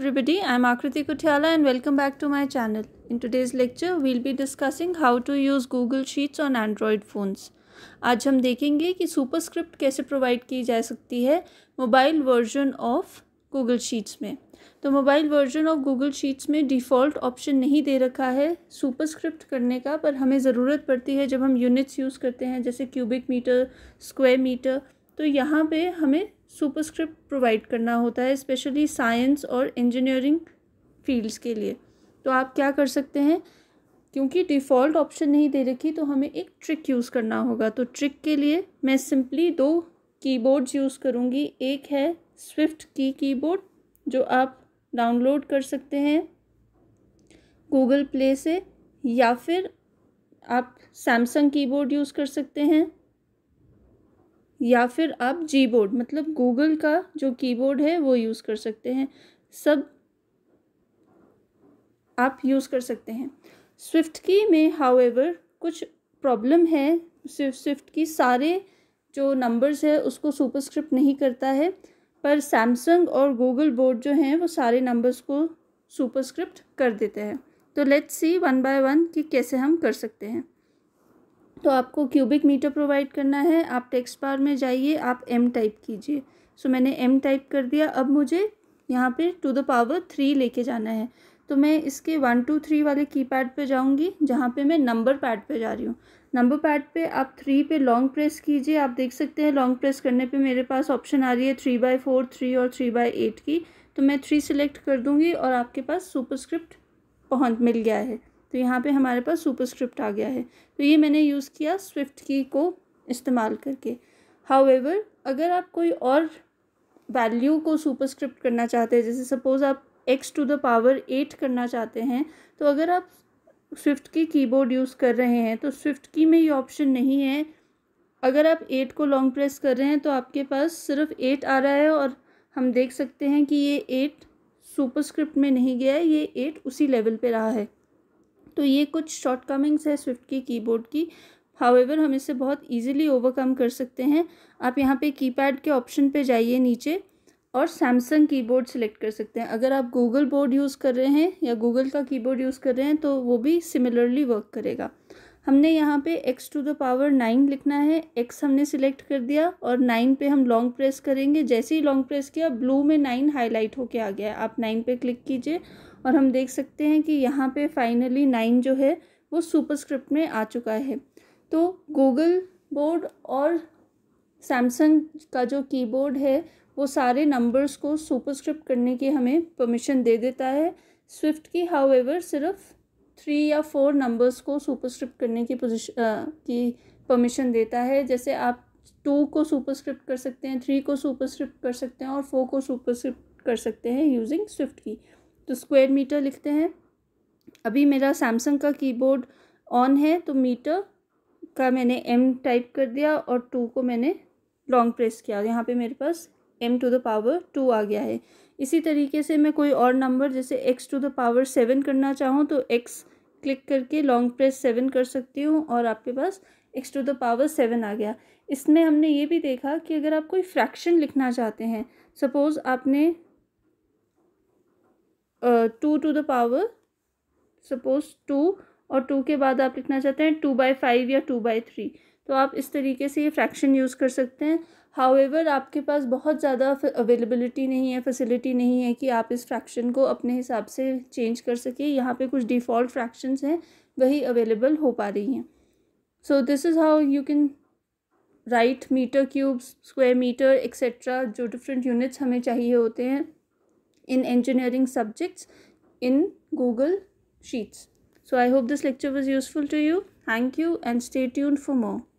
everybody i'm akriti kutiala and welcome back to my channel in today's lecture we'll be discussing how to use google sheets on android phones आज हम देखेंगे कि superscript कैसे provide की जा सकती है mobile version of Google Sheets में तो mobile version of Google Sheets में डिफ़ॉल्ट ऑप्शन नहीं दे रखा है सुपरस्क्रिप्ट करने का पर हमें ज़रूरत पड़ती है जब हम यूनिट्स यूज़ करते हैं जैसे क्यूबिक मीटर स्क्वायर मीटर तो यहाँ पे हमें सुपरस्क्रिप्ट प्रोवाइड करना होता है स्पेशली साइंस और इंजीनियरिंग फील्ड्स के लिए तो आप क्या कर सकते हैं क्योंकि डिफ़ॉल्ट ऑप्शन नहीं दे रखी तो हमें एक ट्रिक यूज़ करना होगा तो ट्रिक के लिए मैं सिंपली दो कीबोर्ड्स यूज़ करूँगी एक है स्विफ्ट की कीबोर्ड जो आप डाउनलोड कर सकते हैं गूगल प्ले से या फिर आप सैमसंग कीबोर्ड यूज़ कर सकते हैं या फिर आप जी बोर्ड मतलब गूगल का जो कीबोर्ड है वो यूज़ कर सकते हैं सब आप यूज़ कर सकते हैं स्विफ्ट की में हाउएवर कुछ प्रॉब्लम है स्विफ्ट की सारे जो नंबर्स है उसको सुपरस्क्रिप्ट नहीं करता है पर सैमसंग और गूगल बोर्ड जो हैं वो सारे नंबर्स को सुपरस्क्रिप्ट कर देते हैं तो let's see one by one कि कैसे हम कर सकते हैं तो आपको क्यूबिक मीटर प्रोवाइड करना है आप टेक्स्ट बार में जाइए आप एम टाइप कीजिए सो मैंने एम टाइप कर दिया अब मुझे यहाँ पे टू द पावर थ्री लेके जाना है तो मैं इसके वन टू थ्री वाले की पैड पर जाऊँगी जहाँ पे मैं नंबर पैड पे जा रही हूँ नंबर पैड पे आप थ्री पे लॉन्ग प्रेस कीजिए आप देख सकते हैं लॉन्ग प्रेस करने पे मेरे पास ऑप्शन आ रही है थ्री बाई फोर थ्री और थ्री बाई एट की तो मैं थ्री सिलेक्ट कर दूँगी और आपके पास सुपरस्क्रिप्ट पहुँच मिल गया है तो यहाँ पे हमारे पास सुपरस्क्रिप्ट आ गया है तो ये मैंने यूज़ किया स्विफ्ट की को इस्तेमाल करके हाउएवर अगर आप कोई और वैल्यू को सुपरस्क्रिप्ट करना चाहते हैं जैसे सपोज़ आप x to the power eight करना चाहते हैं तो अगर आप स्विफ्ट की कीबोर्ड यूज़ कर रहे हैं तो स्विफ्ट की में ये ऑप्शन नहीं है अगर आप एट को लॉन्ग प्रेस कर रहे हैं तो आपके पास सिर्फ एट आ रहा है और हम देख सकते हैं कि ये एट सुपरस्क्रिप्ट में नहीं गया है ये एट उसी लेवल पे रहा है तो ये कुछ शॉर्टकमिंग्स है स्विफ्ट की कीबोर्ड की हाउएवर हम इसे बहुत ईजिली ओवरकम कर सकते हैं आप यहाँ पे कीपैड के ऑप्शन पे जाइए नीचे और सैमसंग कीबोर्ड सेलेक्ट कर सकते हैं अगर आप गूगल बोर्ड यूज़ कर रहे हैं या गूगल का कीबोर्ड यूज़ कर रहे हैं तो वो भी सिमिलरली वर्क करेगा हमने यहाँ पे x to the power nine लिखना है x हमने सिलेक्ट कर दिया और नाइन पे हम लॉन्ग प्रेस करेंगे जैसे ही लॉन्ग प्रेस किया ब्लू में नाइन हाईलाइट होके आ गया आप नाइन पे क्लिक कीजिए और हम देख सकते हैं कि यहाँ पे फाइनली नाइन जो है वो सुपरस्क्रिप्ट में आ चुका है तो गूगल बोर्ड और सैमसंग का जो कीबोर्ड है वो सारे नंबर्स को सुपरस्क्रिप्ट करने की हमें परमिशन दे देता है स्विफ्ट की हाउ सिर्फ थ्री या फोर नंबर्स को सुपरस्क्रिप्ट करने की पोजिशन की परमिशन देता है जैसे आप टू को सुपरस्क्रिप्ट कर सकते हैं थ्री को सुपरस्क्रिप्ट कर सकते हैं और फोर को सुपरस्क्रिप्ट कर सकते हैं यूजिंग स्विफ्ट की तो स्क्वायर मीटर लिखते हैं अभी मेरा सैमसंग का कीबोर्ड ऑन है तो मीटर का मैंने एम टाइप कर दिया और टू को मैंने लॉन्ग प्रेस किया यहाँ पे मेरे पास m to the power two आ गया है इसी तरीके से मैं कोई और नंबर जैसे x to the power seven करना चाहूँ तो एक्स क्लिक करके लॉन्ग प्रेस सेवन कर सकती हूँ और आपके पास x to the power seven आ गया इसमें हमने ये भी देखा कि अगर आप कोई फ्रैक्शन लिखना चाहते हैं सपोज़ आपने two to the power suppose two और टू के बाद आप लिखना चाहते हैं टू बाई फाइव या टू बाई थ्री तो आप इस तरीके से ये फ्रैक्शन यूज़ कर सकते हैं हाउएवर आपके पास बहुत ज़्यादा अवेलेबिलिटी नहीं है फैसिलिटी नहीं है कि आप इस फ्रैक्शन को अपने हिसाब से चेंज कर सके यहाँ पे कुछ डिफ़ॉल्ट फ्रैक्शंस हैं वही अवेलेबल हो पा रही हैं so this is how you can write metre cubes square metre etcetera जो डिफरेंट यूनिट्स हमें चाहिए होते हैं in engineering subjects in Google Sheets so I hope this lecture was useful to you thank you and stay tune for more